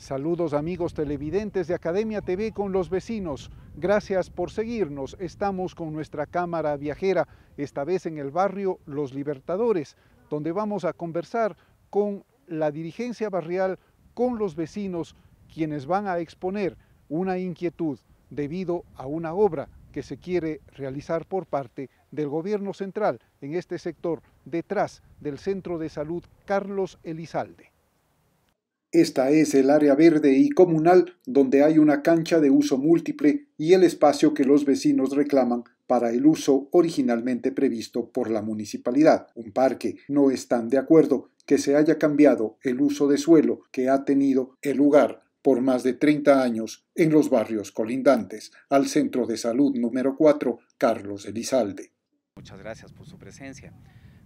Saludos amigos televidentes de Academia TV con los vecinos. Gracias por seguirnos. Estamos con nuestra cámara viajera, esta vez en el barrio Los Libertadores, donde vamos a conversar con la dirigencia barrial, con los vecinos, quienes van a exponer una inquietud debido a una obra que se quiere realizar por parte del gobierno central en este sector, detrás del Centro de Salud Carlos Elizalde. Esta es el área verde y comunal donde hay una cancha de uso múltiple y el espacio que los vecinos reclaman para el uso originalmente previsto por la municipalidad. Un parque. No están de acuerdo que se haya cambiado el uso de suelo que ha tenido el lugar por más de 30 años en los barrios colindantes al Centro de Salud número 4 Carlos Elizalde. Muchas gracias por su presencia.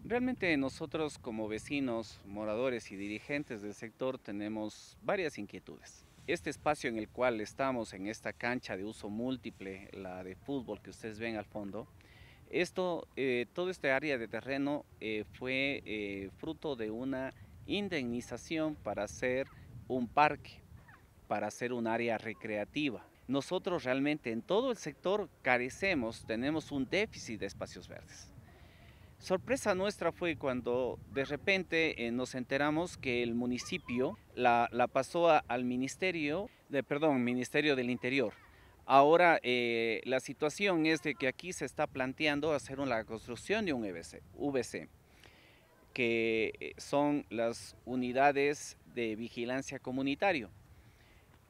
Realmente nosotros como vecinos, moradores y dirigentes del sector tenemos varias inquietudes. Este espacio en el cual estamos, en esta cancha de uso múltiple, la de fútbol que ustedes ven al fondo, esto, eh, todo este área de terreno eh, fue eh, fruto de una indemnización para hacer un parque, para hacer un área recreativa. Nosotros realmente en todo el sector carecemos, tenemos un déficit de espacios verdes. Sorpresa nuestra fue cuando de repente eh, nos enteramos que el municipio la, pasó al ministerio, de, perdón, Ministerio del Interior. Ahora eh, la situación es de que aquí se está planteando hacer una construcción de un EBC, VC, que eh, son las unidades de vigilancia comunitario.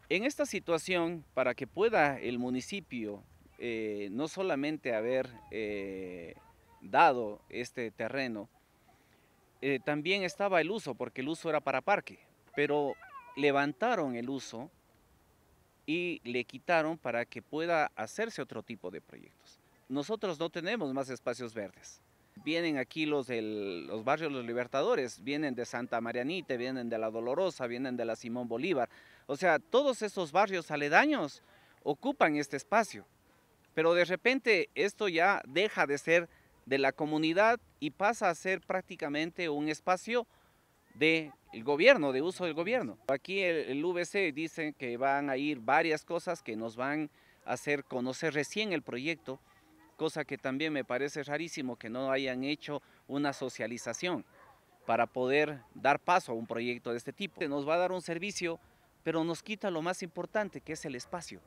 En esta situación, para que pueda el municipio no solamente haber dado este terreno, eh, también estaba el uso, porque el uso era para parque, pero levantaron el uso y le quitaron para que pueda hacerse otro tipo de proyectos. Nosotros no tenemos más espacios verdes. Vienen aquí los, del, los barrios Los Libertadores, vienen de Santa Marianita, vienen de La Dolorosa, vienen de la Simón Bolívar. O sea, todos esos barrios aledaños ocupan este espacio. Pero de repente esto ya deja de ser de la comunidad y pasa a ser prácticamente un espacio del el gobierno, de uso del gobierno. Aquí el, el VC dice que van a ir varias cosas que nos van a hacer conocer recién el proyecto, cosa que también me parece rarísimo que no hayan hecho una socialización para poder dar paso a un proyecto de este tipo. Nos va a dar un servicio, pero nos quita lo más importante, que es el espacio.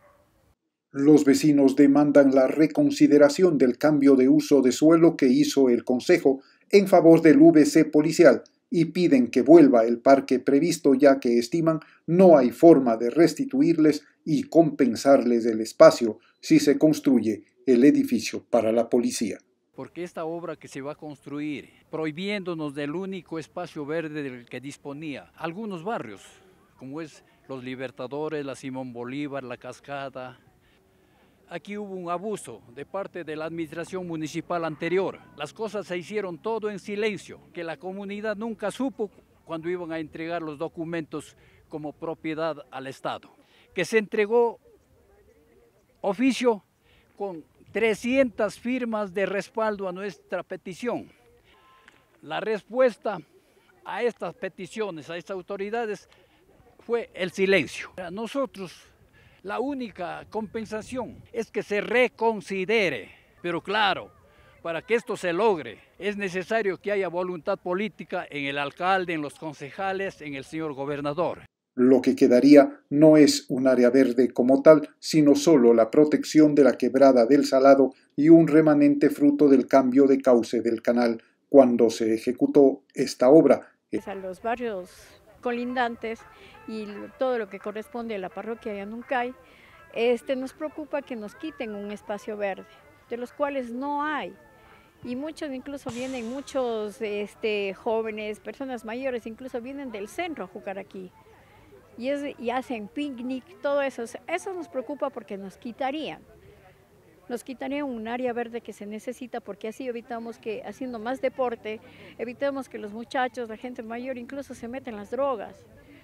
Los vecinos demandan la reconsideración del cambio de uso de suelo que hizo el Consejo en favor del VC policial y piden que vuelva el parque previsto ya que estiman no hay forma de restituirles y compensarles el espacio si se construye el edificio para la policía. Porque esta obra que se va a construir, prohibiéndonos del único espacio verde del que disponía algunos barrios, como es Los Libertadores, la Simón Bolívar, la Cascada, aquí hubo un abuso de parte de la administración municipal anterior. Las cosas se hicieron todo en silencio, que la comunidad nunca supo cuando iban a entregar los documentos como propiedad al Estado. Que se entregó oficio con 300 firmas de respaldo a nuestra petición. La respuesta a estas peticiones, a estas autoridades, fue el silencio. Nosotros la única compensación es que se reconsidere, pero claro, para que esto se logre es necesario que haya voluntad política en el alcalde, en los concejales, en el señor gobernador. Lo que quedaría no es un área verde como tal, sino solo la protección de la quebrada del Salado y un remanente fruto del cambio de cauce del canal cuando se ejecutó esta obra. A los barrios colindantes y todo lo que corresponde a la parroquia de Anuncay, este, nos preocupa que nos quiten un espacio verde, de los cuales no hay. Y muchos, incluso vienen muchos este, jóvenes, personas mayores, incluso vienen del centro a jugar aquí. Y, y hacen picnic, todo eso. Eso nos preocupa porque nos quitarían nos quitaría un área verde que se necesita porque así evitamos que haciendo más deporte, evitemos que los muchachos, la gente mayor incluso se metan las drogas.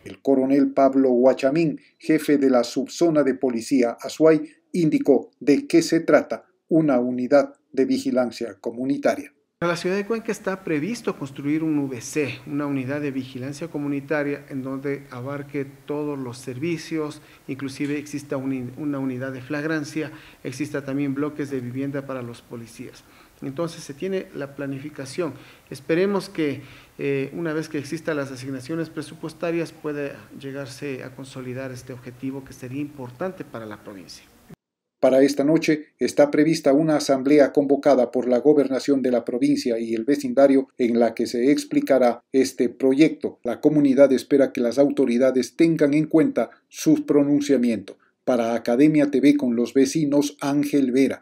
El coronel Pablo Huachamín, jefe de la subzona de policía Azuay, indicó de qué se trata una unidad de vigilancia comunitaria. Para la ciudad de Cuenca está previsto construir un VC, una unidad de vigilancia comunitaria en donde abarque todos los servicios, inclusive exista una unidad de flagrancia, exista también bloques de vivienda para los policías. Entonces se tiene la planificación. Esperemos que eh, una vez que existan las asignaciones presupuestarias pueda llegarse a consolidar este objetivo que sería importante para la provincia. Para esta noche está prevista una asamblea convocada por la gobernación de la provincia y el vecindario en la que se explicará este proyecto. La comunidad espera que las autoridades tengan en cuenta su pronunciamiento. Para Academia TV con los vecinos Ángel Vera.